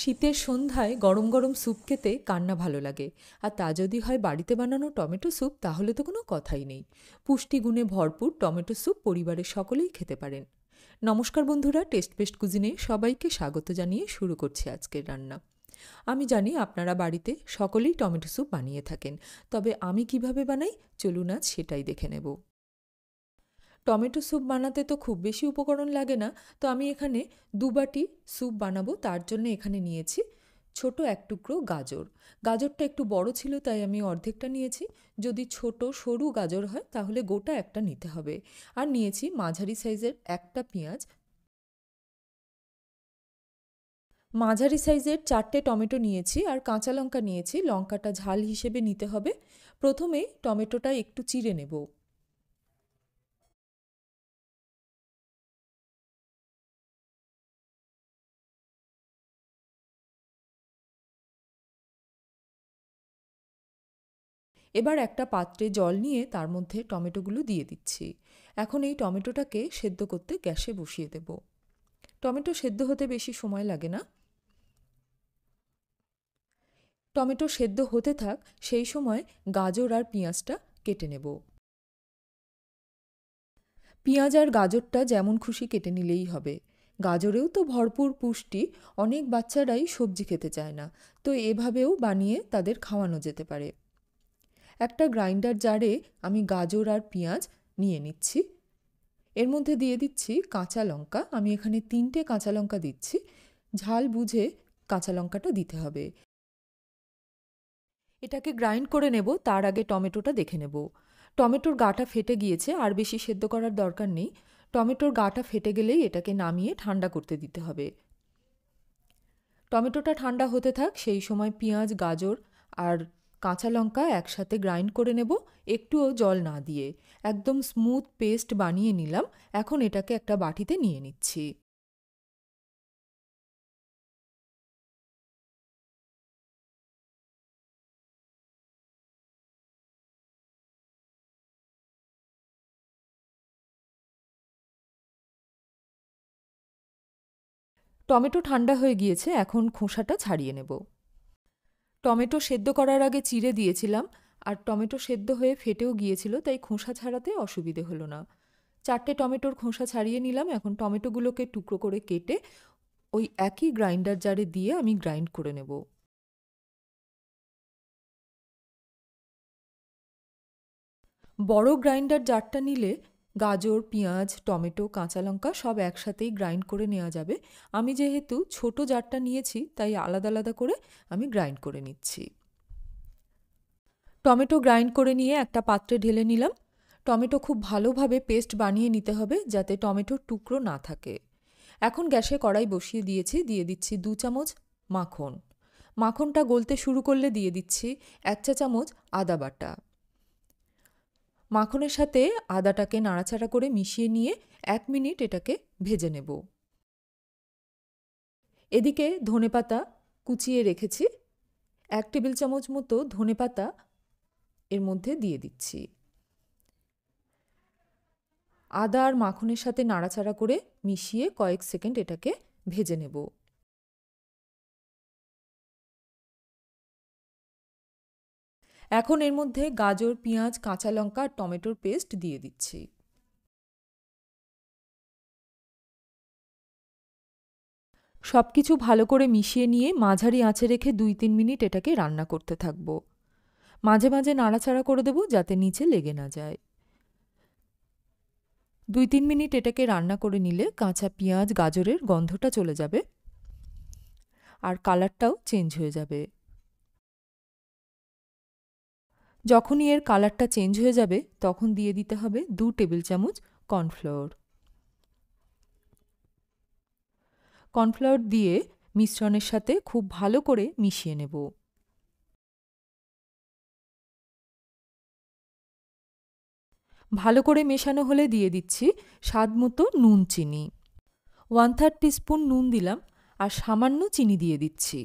শীতের সন্ধ্যায় গরম গরম স্যুপ খেতে কান্না ভালো লাগে আর তা যদি হয় বাড়িতে বানানো টমেটো স্যুপ তাহলে তো কোনো কথাই নেই পুষ্টিগুণে ভরপুর টমেটো স্যুপ পরিবারের সকলেই খেতে পারেন নমস্কার বন্ধুরা টেস্ট পেস্ট কুজিনে সবাইকে স্বাগত জানিয়ে শুরু করছি আজকের রান্না আমি জানি আপনারা বাড়িতে সকলেই টমেটো স্যুপ বানিয়ে থাকেন তবে আমি কিভাবে বানাই চলুন আজ সেটাই দেখে নেব টমেটো স্যুপ বানাতে তো খুব বেশি উপকরণ লাগে না তো আমি এখানে দুবাটি স্যুপ বানাবো তার জন্য এখানে নিয়েছি ছোট এক টুকরো গাজর গাজরটা একটু বড় ছিল তাই আমি অর্ধেকটা নিয়েছি যদি ছোট সরু গাজর হয় তাহলে গোটা একটা নিতে হবে আর নিয়েছি মাঝারি সাইজের একটা পেঁয়াজ মাঝারি সাইজের চারটে টমেটো নিয়েছি আর কাঁচা লঙ্কা নিয়েছি লঙ্কাটা ঝাল হিসেবে নিতে হবে প্রথমে টমেটোটা একটু চিড়ে নেবো এবার একটা পাত্রে জল নিয়ে তার মধ্যে টমেটোগুলো দিয়ে দিচ্ছি এখন এই টমেটোটাকে সেদ্ধ করতে গ্যাসে বসিয়ে দেব টমেটো সেদ্ধ হতে বেশি সময় লাগে না টমেটো সেদ্ধ হতে থাক সেই সময় গাজর আর পেঁয়াজটা কেটে নেব পেঁয়াজ আর গাজরটা যেমন খুশি কেটে নিলেই হবে গাজরেও তো ভরপুর পুষ্টি অনেক বাচ্চারাই সবজি খেতে চায় না তো এভাবেও বানিয়ে তাদের খাওয়ানো যেতে পারে একটা গ্রাইন্ডার জারে আমি গাজর আর পেঁয়াজ নিয়ে নিচ্ছি এর মধ্যে দিয়ে দিচ্ছি কাঁচা লঙ্কা আমি এখানে তিনটে কাঁচা লঙ্কা দিচ্ছি ঝাল বুঝে কাঁচা লঙ্কাটা দিতে হবে এটাকে গ্রাইন্ড করে নেব তার আগে টমেটোটা দেখে নেব টমেটোর গাটা ফেটে গিয়েছে আর বেশি সেদ্ধ করার দরকার নেই টমেটোর গাটা ফেটে গেলেই এটাকে নামিয়ে ঠান্ডা করতে দিতে হবে টমেটোটা ঠান্ডা হতে থাক সেই সময় পেঁয়াজ গাজর আর কাঁচা লঙ্কা একসাথে গ্রাইন্ড করে নেব একটুও জল না দিয়ে একদম স্মুথ পেস্ট বানিয়ে নিলাম এখন এটাকে একটা বাটিতে নিয়ে নিচ্ছি টমেটো ঠান্ডা হয়ে গিয়েছে এখন খোসাটা ছাড়িয়ে নেব টমেটো সেদ্ধ করার আগে চিড়ে দিয়েছিলাম আর টমেটো সেদ্ধ হয়ে ফেটেও গিয়েছিল তাই খোসা ছাড়াতে অসুবিধে হলো না চারটে টমেটোর খোসা ছাড়িয়ে নিলাম এখন টমেটোগুলোকে টুকরো করে কেটে ওই একই গ্রাইন্ডার জারে দিয়ে আমি গ্রাইন্ড করে নেব বড় গ্রাইন্ডার জারটা নিলে গাজর পেঁয়াজ টমেটো কাঁচা লঙ্কা সব একসাথেই গ্রাইন্ড করে নেওয়া যাবে আমি যেহেতু ছোট জারটা নিয়েছি তাই আলাদা আলাদা করে আমি গ্রাইন্ড করে নিচ্ছি টমেটো গ্রাইন্ড করে নিয়ে একটা পাত্রে ঢেলে নিলাম টমেটো খুব ভালোভাবে পেস্ট বানিয়ে নিতে হবে যাতে টমেটোর টুকরো না থাকে এখন গ্যাসে কড়াই বসিয়ে দিয়েছি দিয়ে দিচ্ছি দু চামচ মাখন মাখনটা গলতে শুরু করলে দিয়ে দিচ্ছি এক চা চামচ আদা বাটা মাখনের সাথে আদাটাকে নাড়াচাড়া করে মিশিয়ে নিয়ে এক মিনিট এটাকে ভেজে নেব এদিকে ধনেপাতা কুচিয়ে রেখেছি এক টেবিল চামচ মতো ধনেপাতা এর মধ্যে দিয়ে দিচ্ছি আদা আর মাখনের সাথে নাড়াচাড়া করে মিশিয়ে কয়েক সেকেন্ড এটাকে ভেজে নেব এখন এর মধ্যে গাজর পেঁয়াজ কাঁচা লঙ্কা আর টমেটোর পেস্ট দিয়ে দিচ্ছি সব কিছু ভালো করে মিশিয়ে নিয়ে মাঝারি আঁচে রেখে দুই তিন মিনিট এটাকে রান্না করতে থাকব মাঝে মাঝে নাড়াচাড়া করে দেব যাতে নিচে লেগে না যায় দুই তিন মিনিট এটাকে রান্না করে নিলে কাঁচা পেঁয়াজ গাজরের গন্ধটা চলে যাবে আর কালারটাও চেঞ্জ হয়ে যাবে যখনই এর কালারটা চেঞ্জ হয়ে যাবে তখন দিয়ে দিতে হবে দু টেবিল চামচ কর্নফ্লাওয়ার কর্নফ্লাওয়ার দিয়ে মিশ্রণের সাথে খুব ভালো করে মিশিয়ে নেব ভালো করে মেশানো হলে দিয়ে দিচ্ছি স্বাদ মতো নুন চিনি ওয়ান থার্ড টিস্পুন নুন দিলাম আর সামান্য চিনি দিয়ে দিচ্ছি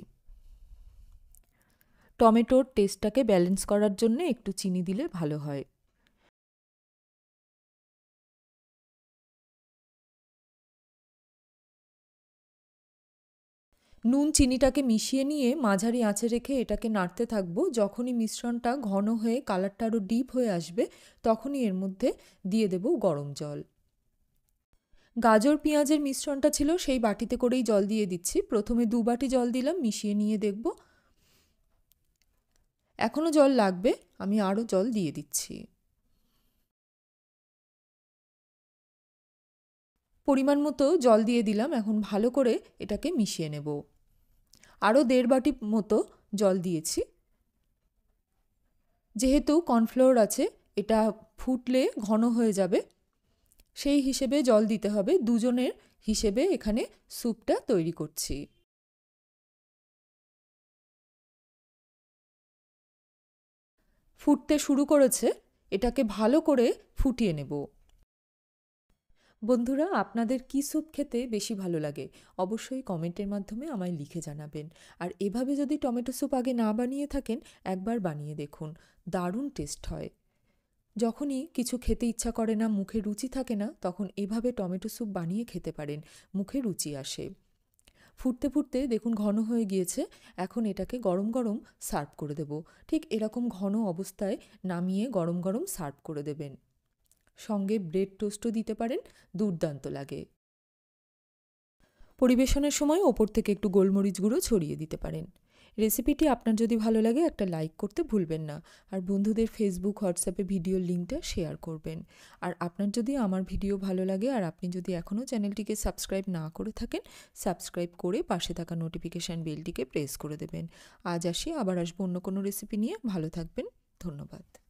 টমেটোর টেস্টটাকে ব্যালেন্স করার জন্য একটু চিনি দিলে ভালো হয় নুন চিনিটাকে মিশিয়ে নিয়ে মাঝারি আঁচে রেখে এটাকে নাড়তে থাকবো যখনই মিশ্রণটা ঘন হয়ে কালারটা আরও ডিপ হয়ে আসবে তখনই এর মধ্যে দিয়ে দেব গরম জল গাজর পেঁয়াজের মিশ্রণটা ছিল সেই বাটিতে করেই জল দিয়ে দিচ্ছি প্রথমে দু বাটি জল দিলাম মিশিয়ে নিয়ে দেখবো এখনও জল লাগবে আমি আরও জল দিয়ে দিচ্ছি পরিমাণ মতো জল দিয়ে দিলাম এখন ভালো করে এটাকে মিশিয়ে নেব আরও দেড় বাটি মতো জল দিয়েছি যেহেতু কর্নফ্লোর আছে এটা ফুটলে ঘন হয়ে যাবে সেই হিসেবে জল দিতে হবে দুজনের হিসেবে এখানে স্যুপটা তৈরি করছি ফুটতে শুরু করেছে এটাকে ভালো করে ফুটিয়ে নেব বন্ধুরা আপনাদের কী স্যুপ খেতে বেশি ভালো লাগে অবশ্যই কমেন্টের মাধ্যমে আমায় লিখে জানাবেন আর এভাবে যদি টমেটো স্যুপ আগে না বানিয়ে থাকেন একবার বানিয়ে দেখুন দারুণ টেস্ট হয় যখনই কিছু খেতে ইচ্ছা করে না মুখে রুচি থাকে না তখন এভাবে টমেটো স্যুপ বানিয়ে খেতে পারেন মুখে রুচি আসে ফুটতে ফুটতে দেখুন ঘন হয়ে গিয়েছে এখন এটাকে গরম গরম সার্ভ করে দেব ঠিক এরকম ঘন অবস্থায় নামিয়ে গরম গরম সার্ভ করে দেবেন সঙ্গে ব্রেড টোস্টও দিতে পারেন দুর্দান্ত লাগে পরিবেশনের সময় ওপর থেকে একটু গোলমরিচ গুঁড়ো ছড়িয়ে দিতে পারেন রেসিপিটি আপনার যদি ভালো লাগে একটা লাইক করতে ভুলবেন না আর বন্ধুদের ফেসবুক হোয়াটসঅ্যাপে ভিডিওর লিঙ্কটা শেয়ার করবেন আর আপনার যদি আমার ভিডিও ভালো লাগে আর আপনি যদি এখনও চ্যানেলটিকে সাবস্ক্রাইব না করে থাকেন সাবস্ক্রাইব করে পাশে থাকা নোটিফিকেশান বেলটিকে প্রেস করে দেবেন আজ আসি আবার আসবো অন্য কোনো রেসিপি নিয়ে ভালো থাকবেন ধন্যবাদ